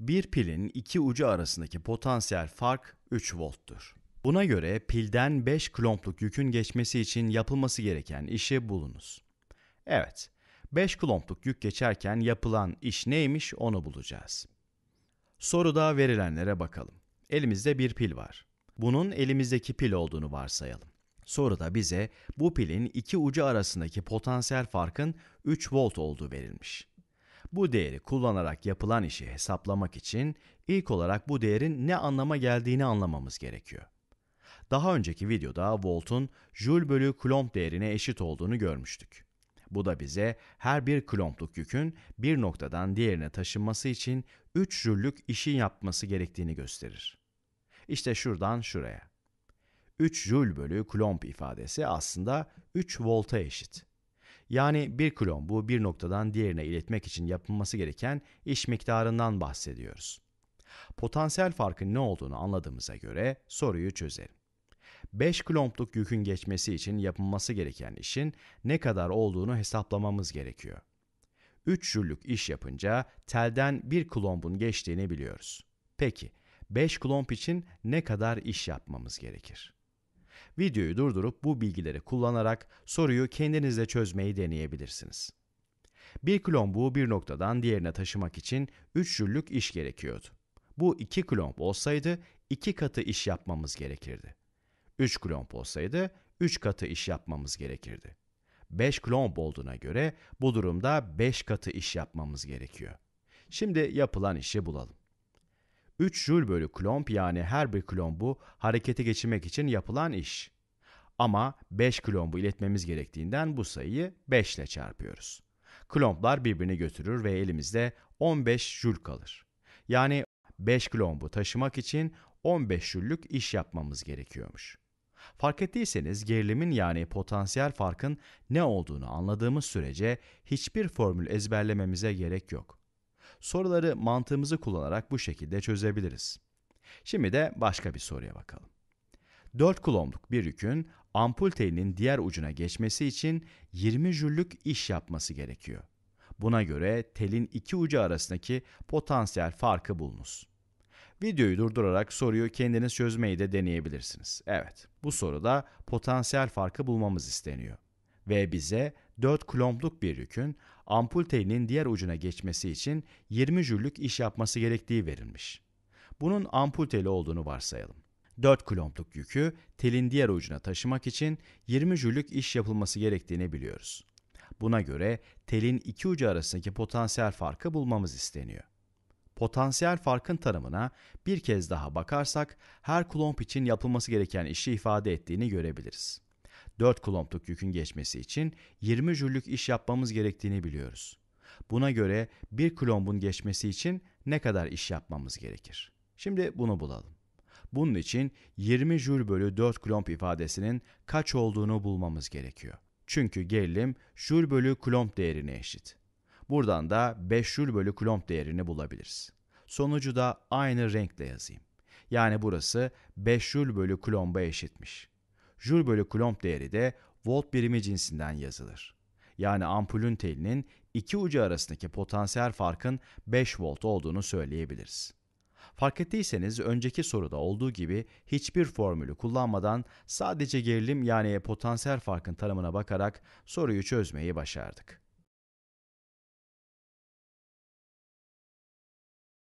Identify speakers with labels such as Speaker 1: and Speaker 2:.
Speaker 1: Bir pilin iki ucu arasındaki potansiyel fark 3 volttur. Buna göre pilden 5 klompluk yükün geçmesi için yapılması gereken işi bulunuz. Evet, 5 klompluk yük geçerken yapılan iş neymiş onu bulacağız. Soruda verilenlere bakalım. Elimizde bir pil var. Bunun elimizdeki pil olduğunu varsayalım. Soruda bize bu pilin iki ucu arasındaki potansiyel farkın 3 volt olduğu verilmiş. Bu değeri kullanarak yapılan işi hesaplamak için ilk olarak bu değerin ne anlama geldiğini anlamamız gerekiyor. Daha önceki videoda voltun joule bölü kulomb değerine eşit olduğunu görmüştük. Bu da bize her bir kulombluk yükün bir noktadan diğerine taşınması için 3 jüllük işin yapması gerektiğini gösterir. İşte şuradan şuraya. 3 jül bölü kulomb ifadesi aslında 3 volta eşit. Yani bir klon bu bir noktadan diğerine iletmek için yapılması gereken iş miktarından bahsediyoruz. Potansiyel farkın ne olduğunu anladığımıza göre soruyu çözelim. 5 klompluk yükün geçmesi için yapılması gereken işin ne kadar olduğunu hesaplamamız gerekiyor. 3 jüllük iş yapınca telden 1 klombun geçtiğini biliyoruz. Peki 5 klomp için ne kadar iş yapmamız gerekir? Videoyu durdurup bu bilgileri kullanarak soruyu kendinizle çözmeyi deneyebilirsiniz. Bir klombu bir noktadan diğerine taşımak için 3 jüllük iş gerekiyordu. Bu 2 klomp olsaydı 2 katı iş yapmamız gerekirdi. 3 klomp olsaydı 3 katı iş yapmamız gerekirdi. 5 klomp olduğuna göre bu durumda 5 katı iş yapmamız gerekiyor. Şimdi yapılan işi bulalım. 3 Joule bölü klomp yani her bir Coulomb'u harekete geçirmek için yapılan iş. Ama 5 Coulomb'u iletmemiz gerektiğinden bu sayıyı 5 ile çarpıyoruz. Coulomb'lar birbirini götürür ve elimizde 15 Joule kalır. Yani 5 Coulomb'u taşımak için 15 Joule'lük iş yapmamız gerekiyormuş. Fark ettiyseniz gerilimin yani potansiyel farkın ne olduğunu anladığımız sürece hiçbir formül ezberlememize gerek yok. Soruları mantığımızı kullanarak bu şekilde çözebiliriz. Şimdi de başka bir soruya bakalım. 4 kulomluk bir yükün ampul telinin diğer ucuna geçmesi için 20 jüllük iş yapması gerekiyor. Buna göre telin iki ucu arasındaki potansiyel farkı bulunuz. Videoyu durdurarak soruyu kendiniz çözmeyi de deneyebilirsiniz. Evet, bu soruda potansiyel farkı bulmamız isteniyor ve bize 4 klompluk bir yükün ampul telinin diğer ucuna geçmesi için 20 jüllük iş yapması gerektiği verilmiş. Bunun ampul teli olduğunu varsayalım. 4 klompluk yükü telin diğer ucuna taşımak için 20 jüllük iş yapılması gerektiğini biliyoruz. Buna göre telin iki ucu arasındaki potansiyel farkı bulmamız isteniyor. Potansiyel farkın tanımına bir kez daha bakarsak her klomp için yapılması gereken işi ifade ettiğini görebiliriz. 4 klompluk yükün geçmesi için 20 jüllük iş yapmamız gerektiğini biliyoruz. Buna göre 1 klombun geçmesi için ne kadar iş yapmamız gerekir? Şimdi bunu bulalım. Bunun için 20 jül bölü 4 klomp ifadesinin kaç olduğunu bulmamız gerekiyor. Çünkü gerilim jül bölü klomp değerine eşit. Buradan da 5 jül bölü klomp değerini bulabiliriz. Sonucu da aynı renkle yazayım. Yani burası 5 jül bölü klomba eşitmiş. Joule bölü Coulomb değeri de volt birimi cinsinden yazılır. Yani ampulün telinin iki ucu arasındaki potansiyel farkın 5 volt olduğunu söyleyebiliriz. Fark ettiyseniz önceki soruda olduğu gibi hiçbir formülü kullanmadan sadece gerilim yani potansiyel farkın tanımına bakarak soruyu çözmeyi başardık.